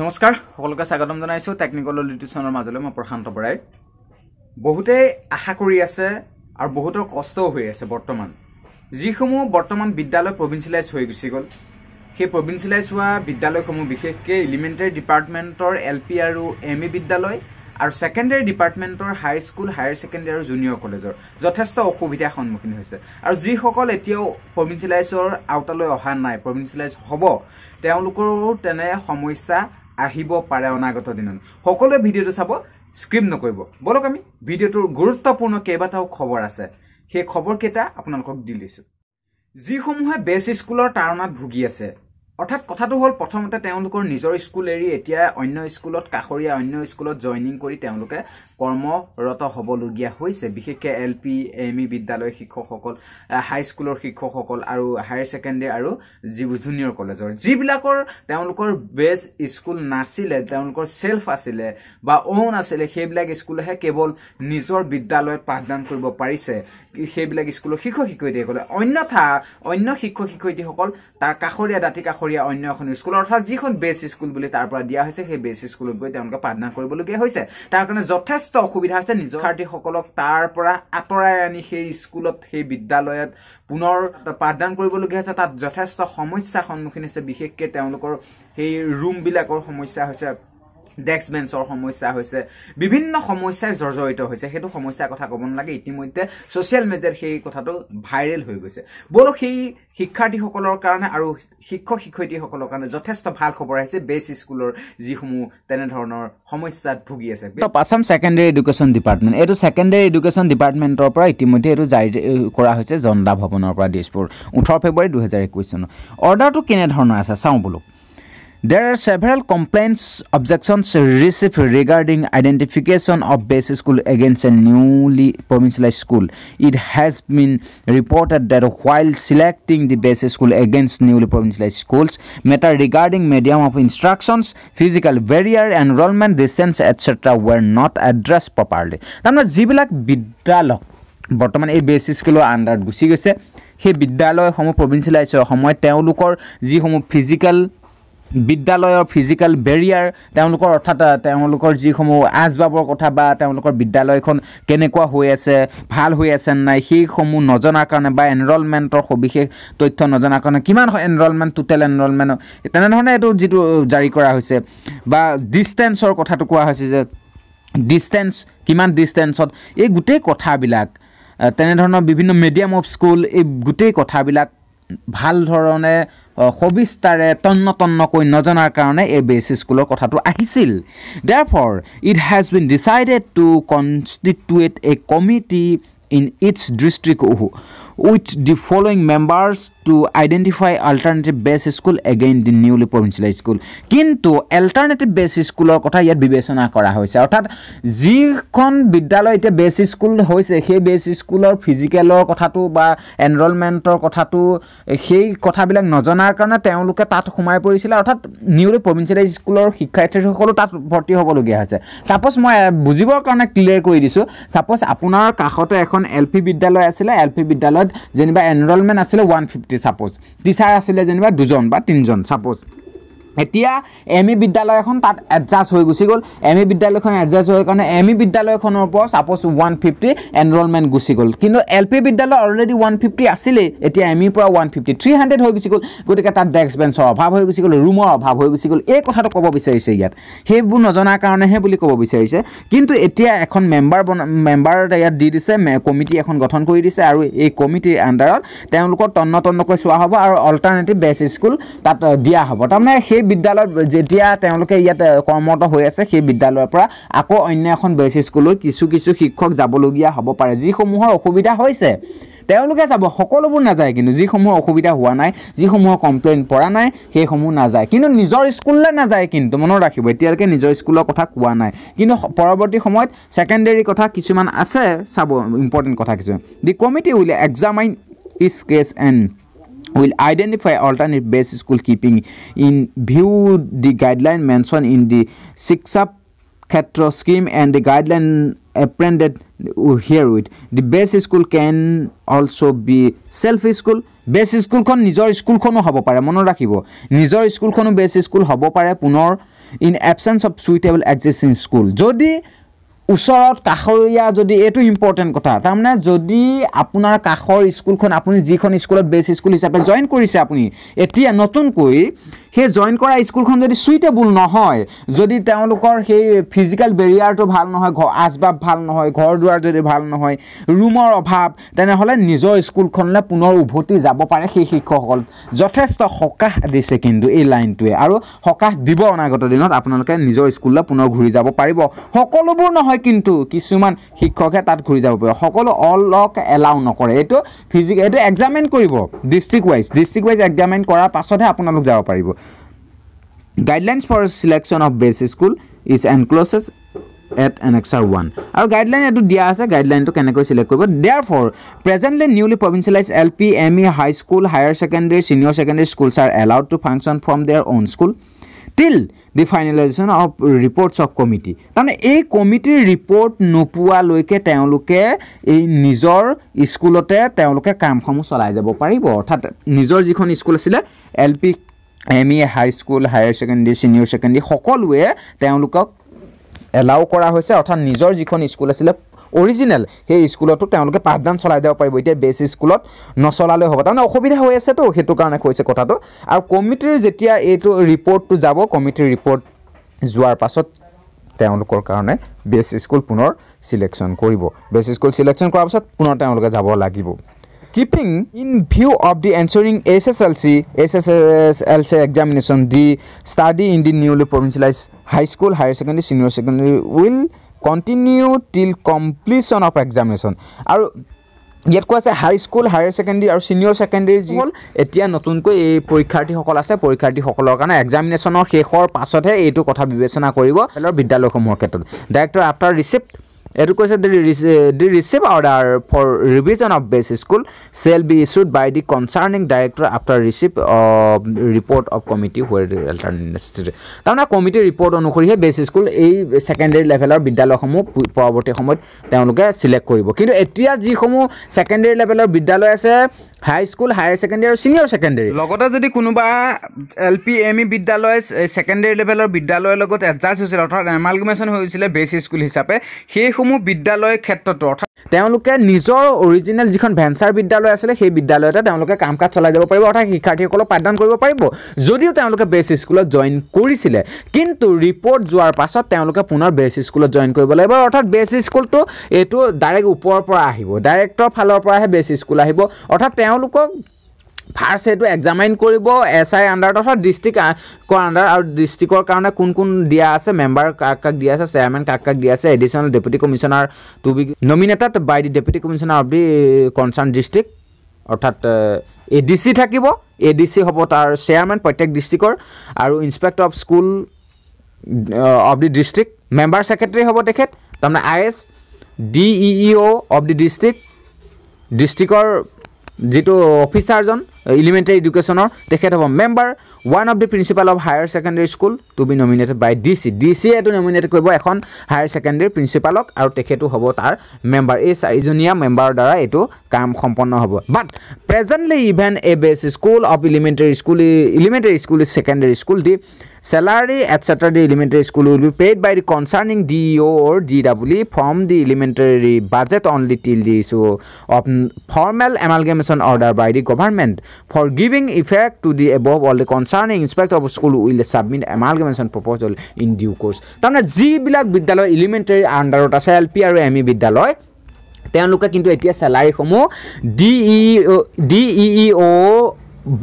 নমস্কাৰ সকলোকে স্বাগতম জনাইছোঁ টেকনিকেল লিটিউশ্যনৰ মাজলৈ মই প্ৰশান্ত বৰাই বহুতেই আশা কৰি আছে আৰু বহুতৰ কষ্টও হৈ আছে বৰ্তমান যিসমূহ বৰ্তমান বিদ্যালয় প্ৰভিঞ্চিয়েলাইজ হৈ গুচি গ'ল সেই প্ৰভিঞ্চিয়েলাইজ হোৱা বিদ্যালয়সমূহ বিশেষকৈ এলিমেণ্টেৰী ডিপাৰ্টমেণ্টৰ এল পি আৰু এম ই বিদ্যালয় আৰু ছেকেণ্ডেৰী ডিপাৰ্টমেণ্টৰ হাই স্কুল হায়াৰ ছেকেণ্ডেৰী আৰু জুনিয়ৰ কলেজৰ যথেষ্ট অসুবিধাৰ সন্মুখীন হৈছে আৰু যিসকল এতিয়াও প্ৰভিঞ্চিয়েলাইজৰ আওতালৈ অহা নাই প্ৰভিঞ্চিয়েলাইজ হ'ব তেওঁলোকৰো তেনে সমস্যা আহিব পাৰে অনাগত দিনত সকলোৱে ভিডিঅ'টো চাব স্ক্ৰিপ নকৰিব বলক আমি ভিডিঅ'টোৰ গুৰুত্বপূৰ্ণ কেইবাটাও খবৰ আছে সেই খবৰকেইটা আপোনালোকক দি দিছোঁ যিসমূহে বেষ্ট স্কুলৰ তাৰণাত ভুগি আছে অৰ্থাৎ কথাটো হ'ল প্ৰথমতে তেওঁলোকৰ নিজৰ স্কুল এৰি এতিয়া অন্য স্কুলত কাষৰীয়া অন্য স্কুলত জইনিং কৰি তেওঁলোকে কৰ্মৰত হ'বলগীয়া হৈছে বিশেষকৈ এল পি এম ই বিদ্যালয় শিক্ষকসকল হাইস্কুলৰ শিক্ষকসকল আৰু হায়াৰ ছেকেণ্ডেৰী আৰু যিবোৰ জুনিয়ৰ কলেজৰ যিবিলাকৰ তেওঁলোকৰ বেষ্ট স্কুল নাছিলে তেওঁলোকৰ ছেল্ফ আছিলে বা অ'ন আছিলে সেইবিলাক স্কুলেহে কেৱল নিজৰ বিদ্যালয়ত পাঠদান কৰিব পাৰিছে সেইবিলাক স্কুলৰ শিক্ষক শিক্ষয়িত্ৰীসকলে অন্যথা অন্য শিক্ষক শিক্ষয়িত্ৰীসকল তাৰ কাষৰীয়া দাঁতি কাষৰীয়া অন্য এখন স্কুল অৰ্থাৎ যিখন বেষ্ট স্কুল বুলি তাৰ পৰা দিয়া হৈছে সেই বেষ্ট স্কুলত গৈ তেওঁলোকে পাঠদান কৰিবলগীয়া হৈছে তাৰ কাৰণে যথেষ্ট যথেষ্ট অসুবিধা হৈছে নিজৰ শিক্ষাৰ্থীসকলক তাৰ পৰা আঁতৰাই আনি সেই স্কুলত সেই বিদ্যালয়ত পুনৰ পাঠদান কৰিবলগীয়া হৈছে তাত যথেষ্ট সমস্যাৰ সন্মুখীন হৈছে বিশেষকৈ তেওঁলোকৰ সেই ৰুমবিলাকৰ সমস্যা হৈছে ডেস্ক বেঞ্চৰ সমস্যা হৈছে বিভিন্ন সমস্যাই জৰ্জৰিত হৈছে সেইটো সমস্যাৰ কথা ক'ব নালাগে ইতিমধ্যে ছ'চিয়েল মিডিয়াত সেই কথাটো ভাইৰেল হৈ গৈছে বলো সেই শিক্ষাৰ্থীসকলৰ কাৰণে আৰু শিক্ষক শিক্ষয়িত্ৰীসকলৰ কাৰণে যথেষ্ট ভাল খবৰ আহিছে বেছ স্কুলৰ যিসমূহ তেনেধৰণৰ সমস্যাত ভুগি আছে আছাম ছেকেণ্ডেৰী এডুকেশ্যন ডিপাৰ্টমেণ্ট এইটো ছেকেণ্ডেৰী এডুকেশ্যন ডিপাৰ্টমেণ্টৰ পৰা ইতিমধ্যে এইটো জাৰি কৰা হৈছে জনতা ভৱনৰ পৰা দিছপুৰ ওঠৰ ফেব্ৰুৱাৰী দুহেজাৰ একৈছ চনত অৰ্ডাৰটো কেনেধৰণৰ আছে চাওঁ বোলো There are several complaints, objections received regarding identification of base school against a newly provincialized school. It has been reported that while selecting the base school against newly provincialized schools, matter regarding medium of instructions, physical barrier, enrollment distance, etc., were not addressed properly. Then, Zibilak Bidalo, bottom a base school under Gusigese, he Bidalo, homo provincialized or homo teolukor, zihomo physical. বিদ্যালয়ৰ physical barrier তেওঁলোকৰ অৰ্থাৎ তেওঁলোকৰ যিসমূহ আচবাবৰ কথা বা তেওঁলোকৰ বিদ্যালয়খন কেনেকুৱা হৈ আছে ভাল হৈ আছে নে নাই সেইসমূহ নজনাৰ কাৰণে বা এনৰলমেণ্টৰ সবিশেষ তথ্য নজনাৰ কাৰণে কিমান এনৰলমেণ্ট টোটেল এনৰলমেণ্ট তেনেধৰণে এইটো যিটো জাৰি কৰা হৈছে বা ডিষ্টেঞ্চৰ কথাটো কোৱা হৈছে যে ডিষ্টেঞ্চ কিমান ডিষ্টেঞ্চত এই গোটেই কথাবিলাক তেনেধৰণৰ বিভিন্ন মিডিয়াম অফ স্কুল এই গোটেই কথাবিলাক ভাল ধৰণে সবিস্তাৰে তন্ন তন্নকৈ নজনাৰ কাৰণে এই বেছ স্কুলৰ কথাটো আহিছিল therefore it has been decided to constitute a committee in its district with the following members to identify alternative base school again the newly provincial school কিন্তু এল্টাৰনেটিভ বেষ্ট স্কুলৰ কথা ইয়াত বিবেচনা কৰা হৈছে অৰ্থাৎ যিখন বিদ্যালয় এতিয়া বেষ্ট স্কুল হৈছে সেই বেষ্ট স্কুলৰ ফিজিকেলৰ কথাটো বা এনৰলমেণ্টৰ কথাটো সেই কথাবিলাক নজনাৰ কাৰণে তেওঁলোকে তাত সোমাই পৰিছিলে অৰ্থাৎ নিউলি প্ৰভিঞ্চিয়েলাইজ স্কুলৰ শিক্ষাৰ্থীসকলো তাত ভৰ্তি হ'বলগীয়া হৈছে ছাপ'জ মই বুজিবৰ কাৰণে ক্লিয়াৰ কৰি দিছোঁ ছাপ'জ আপোনাৰ কাষতে এখন এল পি বিদ্যালয় আছিলে এল পি বিদ্যালয়ত যেনিবা এনৰলমেণ্ট আছিলে ওৱান ফিফটি ব্যক্তি টিচাৰ আছিলে যেনিবা দুজন বা তিনিজন ছাপোজ এতিয়া এম ই e বিদ্যালয়খন তাত এডজাষ্ট হৈ গুচি গ'ল এম ই e বিদ্যালয়খন এডজাষ্ট হৈ কাৰণে এম ই e বিদ্যালয়খনৰ ওপৰত চাপ'জ ওৱান ফিফটি এনৰলমেণ্ট গুচি গ'ল কিন্তু এল পি বিদ্যালয় অলৰেডি ওৱান ফিফটি আছিলেই এতিয়া এম ইৰ পৰা ওৱান ফিফটি থ্ৰী হাণ্ড্ৰেড হৈ গুচি গ'ল গতিকে তাত ডেস্ক বেঞ্চৰ অভাৱ হৈ গুচি গ'ল ৰুমৰ অভাৱ হৈ গুচি গ'ল এই কথাটো ক'ব বিচাৰিছে ইয়াত সেইবোৰ নজনাৰ কাৰণেহে বুলি ক'ব বিচাৰিছে কিন্তু এতিয়া এখন মেম্বাৰ বনা মেম্বাৰ ইয়াত দি দিছে কমিটি এখন গঠন কৰি দিছে আৰু এই কমিটিৰ আণ্ডাৰত তেওঁলোকৰ তন্ন তন্নকৈ চোৱা হ'ব আৰু অল্টাৰনেটিভ বেষ্ট স্কুল তাত দিয়া হ'ব তাৰমানে সেই বিদ্যালয়ত যেতিয়া তেওঁলোকে ইয়াত কৰ্মৰত হৈ আছে সেই বিদ্যালয়ৰ পৰা আকৌ অন্য এখন বেছ স্কুললৈ কিছু কিছু শিক্ষক যাবলগীয়া হ'ব পাৰে যিসমূহৰ অসুবিধা হৈছে তেওঁলোকে যাব সকলোবোৰ নাযায় কিন্তু যিসমূহৰ অসুবিধা হোৱা নাই যিসমূহৰ কমপ্লেইন পৰা নাই সেইসমূহ নাযায় কিন্তু নিজৰ স্কুললৈ নাযায় কিন্তু মনত ৰাখিব এতিয়ালৈকে নিজৰ স্কুলৰ কথা কোৱা নাই কিন্তু পৰৱৰ্তী সময়ত ছেকেণ্ডেৰী কথা কিছুমান আছে চাব ইম্পৰ্টেণ্ট কথা কিছুমান the committee will examine each case and will identify alternate base school keeping in view the guideline mentioned in the six up catro scheme and the guideline apprehended here with the base school can also be self school base school con nizor school cono hobo para monorakibo nizor school cono base school hobo para punor in absence of suitable existing school jodi ওচৰত কাষৰীয়া যদি এইটো important কথা তাৰমানে যদি আপোনাৰ কাষৰ স্কুলখন আপুনি যিখন স্কুলত বেষ্ট স্কুল হিচাপে জইন কৰিছে আপুনি এতিয়া নতুনকৈ সেই জইন কৰা স্কুলখন যদি চুইটেবল নহয় যদি তেওঁলোকৰ সেই ফিজিকেল বেৰিয়াৰটো ভাল নহয় ঘৰ আচবাব ভাল নহয় ঘৰ দুৱাৰ যদি ভাল নহয় ৰুমৰ অভাৱ তেনেহ'লে নিজৰ স্কুলখনলৈ পুনৰ উভতি যাব পাৰে সেই শিক্ষকসকল যথেষ্ট সকাহ দিছে কিন্তু এই লাইনটোৱে আৰু সকাহ দিব অনাগত দিনত আপোনালোকে নিজৰ স্কুললৈ পুনৰ ঘূৰি যাব পাৰিব সকলোবোৰ নহয় কিন্তু কিছুমান শিক্ষকে তাত ঘূৰি যাব পাৰিব সকলো অলক এলাউ নকৰে এইটো ফিজিক এইটো এক্সামিন কৰিব district wise district wise examine কৰাৰ পাছতহে আপোনালোক যাব পাৰিব guidelines for selection of base school is encloses at annexer 1 our guideline to dia ase guideline to kene koi select korbo therefore presently newly provincialized lpme high school higher secondary senior secondary schools are allowed to function from their own school till the finalization of reports of committee tane ei committee report nopua loike teoluke ei nijor schoolote teoluke kam khomu cholai jabo paribo orthat nijor jikhon school asile lp M E high school higher secondary senior secondary সকলোৱে তেওঁলোকক allow কৰা হৈছে অৰ্থাৎ নিজৰ যিখন school আছিলে original সেই স্কুলতো তেওঁলোকে পাঠদান চলাই দিব পাৰিব এতিয়া বেছ স্কুলত নচলালে হ'ব তাৰমানে অসুবিধা হৈ আছেতো সেইটো কাৰণে কৈছে কথাটো আৰু কমিটিৰ যেতিয়া এইটো ৰিপৰ্টটো যাব কমিটিৰ ৰিপৰ্ট যোৱাৰ পাছত তেওঁলোকৰ কাৰণে বেষ্ট স্কুল পুনৰ চিলেকশ্যন কৰিব বেষ্ট স্কুল চিলেকশ্যন কৰাৰ পাছত পুনৰ তেওঁলোকে যাব লাগিব keeping in view of the ensuring SSLC SSLC examination the study in the newly provincialized high school higher secondary senior secondary will continue till completion of examination আৰু ইয়াত কোৱা আছে হাই স্কুল হায়াৰ ছেকেণ্ডেৰী আৰু senior secondary যিসকল এতিয়া নতুনকৈ এই পৰীক্ষাৰ্থীসকল আছে পৰীক্ষাৰ্থীসকলৰ কাৰণে এক্সামিনেশ্যনৰ শেষৰ পাছতহে এইটো কথা বিবেচনা কৰিব বিদ্যালয়সমূহৰ ক্ষেত্ৰত ডাইৰেক্টৰ আফটাৰ ৰিচিপ্ট এইটো কৈছে the receive order for revision of base school shall be issued by the concerning director after receive report of committee where তাৰমানে কমিটিৰ ৰিপৰ্ট অনুসৰিহে বেছ স্কুল এই ছেকেণ্ডেৰী লেভেলৰ বিদ্যালয়সমূহ পৰৱৰ্তী সময়ত তেওঁলোকে চিলেক্ট কৰিব কিন্তু এতিয়া যিসমূহ ছেকেণ্ডেৰী লেভেলৰ বিদ্যালয় আছে হাই স্কুল হায়াৰ ছেকেণ্ডেৰী আৰু ছিনিয়ৰ ছেকেণ্ডেৰী লগতে যদি কোনোবা এল পি এম ই বিদ্যালয় ছেকেণ্ডেৰী লেভেলৰ বিদ্যালয়ৰ লগত এডজাষ্ট হৈছিলে অৰ্থাৎ এমালগমেশ্যন হৈছিলে বেছ স্কুল হিচাপে সেইসমূহ বিদ্যালয়ৰ ক্ষেত্ৰতো অৰ্থাৎ তেওঁলোকে নিজৰ অৰিজিনেল যিখন ভেঞ্চাৰ বিদ্যালয় আছিলে সেই বিদ্যালয়তে তেওঁলোকে কাম কাজ চলাই যাব পাৰিব অৰ্থাৎ শিক্ষাৰ্থীসকলক পাঠদান কৰিব পাৰিব যদিও তেওঁলোকে বেছ স্কুলত জইন কৰিছিলে কিন্তু ৰিপৰ্ট যোৱাৰ পাছত তেওঁলোকে পুনৰ বেছ স্কুলত জইন কৰিব লাগিব অৰ্থাৎ বেছ স্কুলটো এইটো ডাইৰেক্ট ওপৰৰ পৰা আহিব ডাইৰেক্টৰ ফালৰ পৰাহে বেছ স্কুল আহিব অৰ্থাৎ তেওঁলোকক ফাৰ্ষ্ট সেইটো এক্সামাইন কৰিব এছ আই আণ্ডাৰ তথা ডিষ্ট্ৰিক্টৰ আণ্ডাৰ আৰু ডিষ্ট্ৰিক্টৰ কাৰণে কোন কোন দিয়া আছে মেম্বাৰ কাক কাক দিয়া আছে চেয়াৰমেন কাক কাক দিয়া আছে additional deputy commissioner to be nominated by the deputy commissioner of the concern district অৰ্থাৎ এ ডি চি থাকিব এ ডি চি হ'ব তাৰ চেয়াৰমেন প্ৰত্যেক ডিষ্ট্ৰিক্টৰ আৰু inspector of school of the district member secretary হ'ব তেখেত তাৰমানে I S D E E O' of the district ডিষ্ট্ৰিক্টৰ যিটো অফিচাৰজন ইলিমেণ্টেৰী এডুকেশ্যনৰ তেখেত হ'ব member one of the principal of higher secondary school to be nominated by D C ডি চিয়ে এইটো নমিনেট কৰিব এখন হায়াৰ ছেকেণ্ডেৰী প্ৰিন্সিপালক আৰু তেখেতো হ'ব তাৰ মেম্বাৰ এই চাৰিজনীয়া মেম্বাৰৰ দ্বাৰা এইটো কাম সম্পন্ন হ'ব বাট presently even a base school of elementary school elementary school is secondary school the salary etc the elementary school will be paid by the concerning DEO or DW from the elementary budget only till the issue of formal amalgamation order by the government for giving effect to the above all the concerning inspector of school will submit amalgamation proposal in due course তাৰমানে যিবিলাক বিদ্যালয় elementary আণ্ডাৰত আছে L P আৰু M E বিদ্যালয় তেওঁলোকে কিন্তু এতিয়া চেলাৰীসমূহ ডি ই ডি ই অ'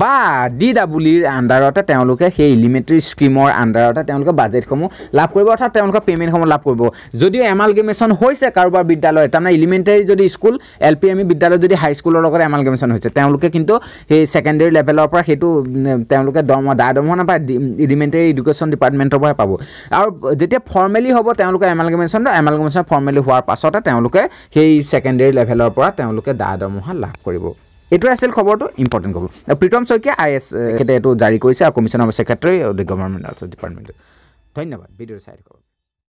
বা ডি ডাব্লিউৰ আণ্ডাৰতে তেওঁলোকে সেই ইলিমেণ্টেৰী স্কীমৰ আণ্ডাৰতে তেওঁলোকে বাজেটসমূহ লাভ কৰিব অৰ্থাৎ তেওঁলোকে পে'মেণ্টসমূহ লাভ কৰিব যদি এমাল গেমেশ্যন হৈছে কাৰোবাৰ বিদ্যালয় তাৰমানে ইলিমেণ্টেৰী যদি school L P M E e বিদ্যালয় যদি হাইস্কুলৰ লগত এমাল এমালগেমেশ্যন হৈছে তেওঁলোকে কিন্তু সেই ছেকেণ্ডেৰী লেভেলৰ পৰা সেইটো তেওঁলোকে দৰমহা দা দৰমহা নাপায় ইলিমেণ্টেৰী ইডুকেশ্যন ডিপাৰ্টমেণ্টৰ পৰাই পাব আৰু যেতিয়া ফৰ্মেলি হ'ব তেওঁলোকে গেমেশ্যন এমালগেমেশ্যন গেমেশ্যন ফৰ্মেলি হোৱাৰ পাছতে তেওঁলোকে সেই ছেকেণ্ডেৰী লেভেলৰ পৰা তেওঁলোকে দা দৰমহা লাভ কৰিব এইটোৱে আছিল খবৰটো ইম্পৰ্টেণ্ট খবৰ প্ৰীতম শইকীয়া আই এছ এখেতে এইটো জাৰি কৰিছে আৰু commissioner of secretary of the government of the ধন্যবাদ ভিডিঅ' চাই থাকক